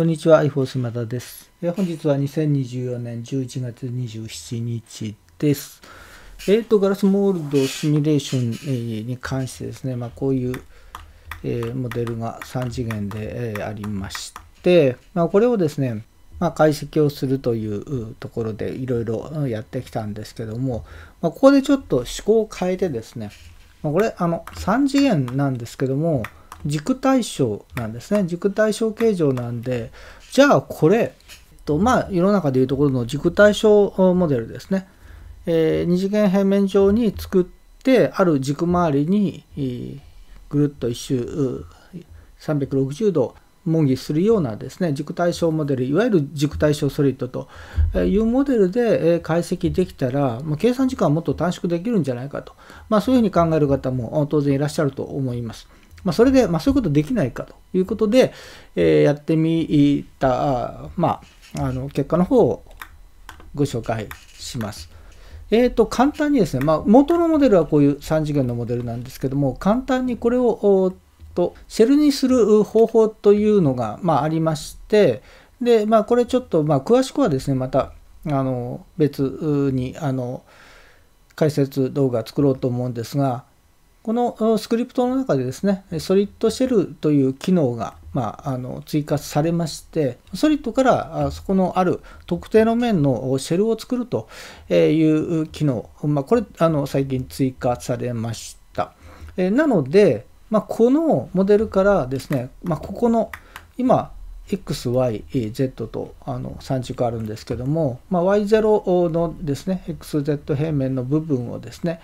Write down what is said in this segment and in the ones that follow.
こんにちは、iPhone 島田です。え本日は2024年11月27日です。えっ、ー、と、ガラスモールドシミュレーションに関してですね、まあ、こういう、えー、モデルが3次元で、えー、ありまして、まあ、これをですね、まあ、解析をするというところでいろいろやってきたんですけども、まここでちょっと思考を変えてですね、まこれ、あの、3次元なんですけども、軸対称なんですね。軸対称形状なんで、じゃあこれ、とまあ、世の中でいうところの軸対称モデルですね。えー、二次元平面上に作って、ある軸周りにぐるっと一周360度模擬するようなですね軸対称モデルいわゆる軸対称ソリッドというモデルで解析できたら、ま計算時間はもっと短縮できるんじゃないかと、まあ、そういうふうに考える方も当然いらっしゃると思います。まあ、それで、まあ、そういうことできないかということで、えー、やってみた、まあ、あの結果の方をご紹介します。えー、と簡単にですね、まあ、元のモデルはこういう3次元のモデルなんですけども簡単にこれをとシェルにする方法というのが、まあ、ありましてで、まあ、これちょっと、まあ、詳しくはですねまたあの別にあの解説動画作ろうと思うんですがこのスクリプトの中でですね、ソリッドシェルという機能が、まあ、あの追加されまして、ソリッドからそこのある特定の面のシェルを作るという機能、まあ、これあの最近追加されました。えなので、まあ、このモデルからですね、まあ、ここの今 XYZ とあの3軸あるんですけども、まあ、Y0 のですね XZ 平面の部分をですね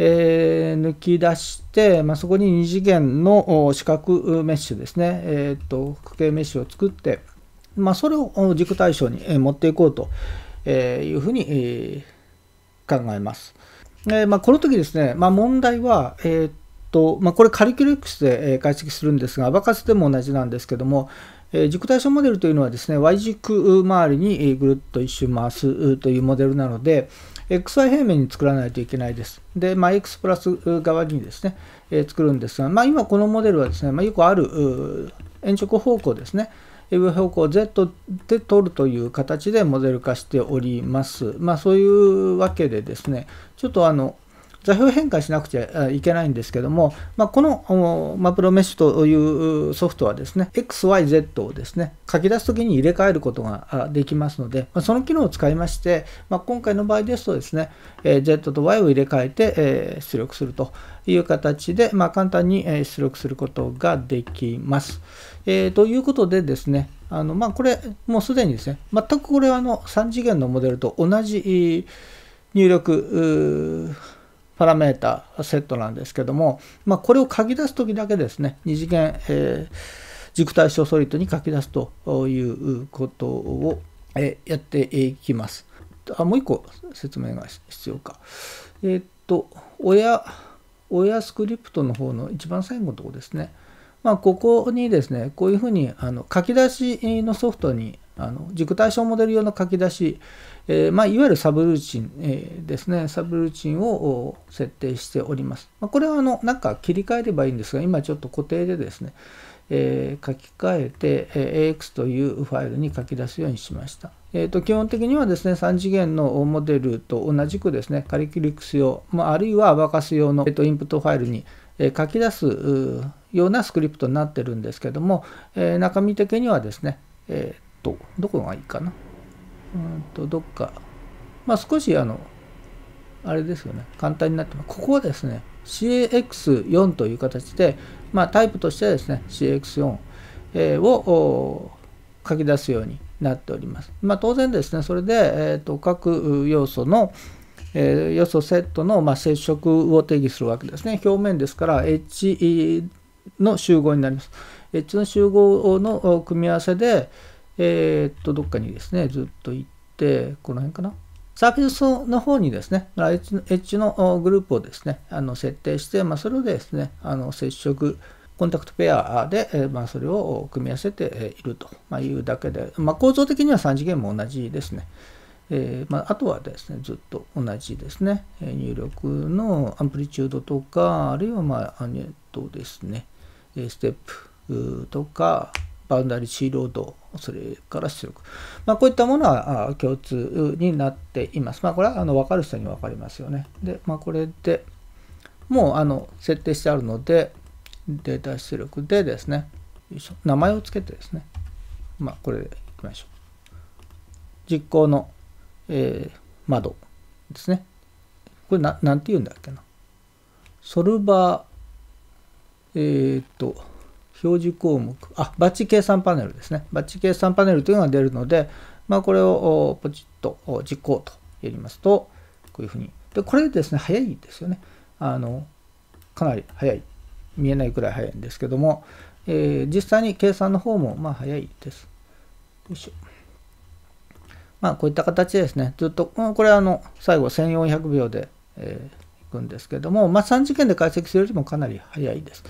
えー、抜き出して、まあ、そこに2次元の四角メッシュですね、えーと、区形メッシュを作って、まあ、それを軸対象に持っていこうというふうに考えます。えー、まあ、この時ですね、まあ、問題は、えーとまあ、これカリキュレックスで解析するんですが、アバカスでも同じなんですけども、え軸対称モデルというのはですね、Y 軸周りにぐるっと一周回すというモデルなので、XY 平面に作らないといけないです。で、まあ、X プラス側にですね、えー、作るんですが、まあ、今このモデルはですね、まあ、よくある延直方向ですね、上方向 Z で取るという形でモデル化しております。まあ、そういうわけでですね、ちょっとあの、座標変換しなくちゃいけないんですけども、まあ、このマプロメッシュというソフトはですね、XYZ をですね、書き出すときに入れ替えることができますので、まあ、その機能を使いまして、まあ、今回の場合ですとですね、え Z と Y を入れ替えて、え出力するという形で、まあ、簡単に出力することができます。えー、ということでですね、あのまあ、これ、もうすでにですね、全くこれはあの3次元のモデルと同じ入力、パラメータセットなんですけども、まあ、これを書き出す時だけですね、2次元、えー、軸対称ソリッドに書き出すということを、えやっていきます。あ、もう一個説明が必要か。えー、っと、親、親スクリプトの方の一番最後のとこですね。まあ、ここにですね、こういうふうにあの書き出しのソフトにあの軸対称モデル用の書き出し、えー、まあ、いわゆるサブルーチン、えー、ですね、サブルーチンを設定しております。まあ、これはあのなんか切り替えればいいんですが、今ちょっと固定でですね、えー、書き換えて、え AX というファイルに書き出すようにしました。えーと、基本的にはですね、3次元のモデルと同じくですね、カリキュリクス用、まあ、あるいはアバカス用の、えーと、インプットファイルに、え書き出すようなスクリプトになってるんですけども、え中身的にはですね、えーと、どこがいいかな。うんと、どっか、まあ少しあの、あれですよね、簡単になってます。ここはですね、CAX4 という形で、まあタイプとしてはですね、CX4、えを書き出すようになっております。まあ当然ですね、それで、えーと、と各要素の、えー、要素セットの、まあ、接触を定義するわけですね。表面ですから H の集合になります。H の集合の組み合わせで、えー、っと、どっかにですね、ずっと行って、この辺かな。サーフェスの方にですね、エッジのグループをですね、あの設定して、まあ、それをですね、あの接触、コンタクトペアで、えまあ、それを組み合わせているというだけで、まあ、構造的には3次元も同じですね。えー、まあ、とはですね、ずっと同じですね、入力のアンプリチュードとか、あるいは、まあ、えっとですね、ステップとか、バウンダリシーロード、それから出力。まあ、こういったものは共通になっています。まあ、これはあの分かる人に分かりますよね。で、まあ、これでもうあの設定してあるので、データ出力でですね、名前を付けてですね、まあ、これでいきましょう。実行の、えー、窓ですね。これな、なんて言うんだっけな。ソルバー、えっ、ー、と、表示項目、あ、バッチ計算パネルですね。バッチ計算パネルというのが出るので、まあ、これをポチッと実行とやりますと、こういうふうに。で、これですね、早いですよね。あの、かなり早い。見えないくらい早いんですけども、えー、実際に計算の方も、まあ、早いです。よいしょ。まあ、こういった形ですね。ずっと、これ、あの、最後1400秒で、えー、いくんですけども、まあ、3次元で解析するよりもかなり早いです。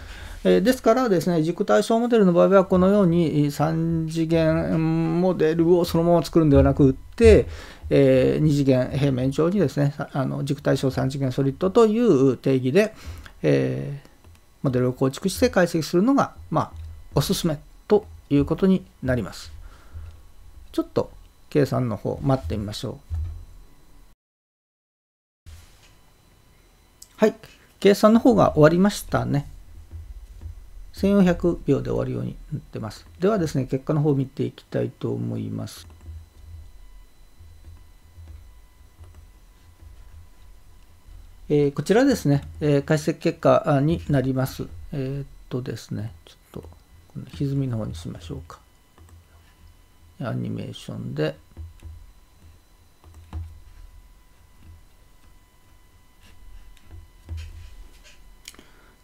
えですからですね軸対称モデルの場合はこのように3次元モデルをそのまま作るんではなくって、えー、2次元平面上にですねあの軸対称3次元ソリッドという定義で、えー、モデルを構築して解析するのが、まあ、おすすめということになります。ちょっと計算の方待ってみましょう。はい。計算の方が終わりましたね。1400秒で終わるようになってます。ではですね、結果の方を見ていきたいと思います。えー、こちらですね、えー、解析結果になります。えー、っとですね、ちょっと、歪みの方にしましょうか。アニメーションで、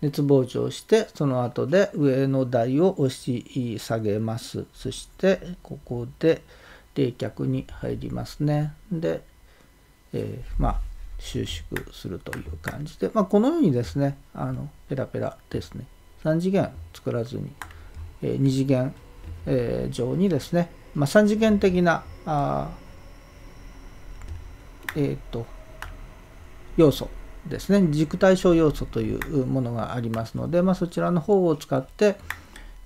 熱膨張してその後で上の台を押し下げますそしてここで冷却に入りますねで、えー、まあ収縮するという感じで、まあ、このようにですねあのペラペラですね3次元作らずに、えー、2次元、えー、上にですね、まあ、3次元的なあえっ、ー、と要素ですね軸対称要素というものがありますので、まあ、そちらの方を使って、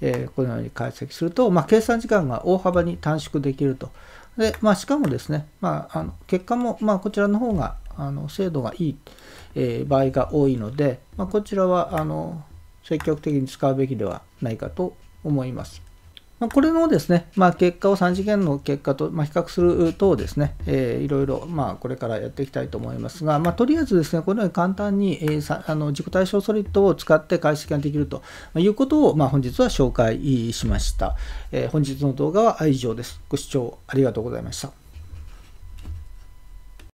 えー、このように解析すると、まあ、計算時間が大幅に短縮できると。でまあ、しかもですね、まあ、あの結果も、まあ、こちらの方があの精度がいい、えー、場合が多いので、まあ、こちらはあの積極的に使うべきではないかと思います。まこれのですね、まあ、結果を3次元の結果と、ま比較するとですね、えー、いろいろ、まあ、これからやっていきたいと思いますが、まあ、とりあえずですね、このように簡単に、えー、あの自己対象ソリッドを使って解析ができるということを、まあ、本日は紹介しました。えー、本日の動画は以上です。ご視聴ありがとうございました。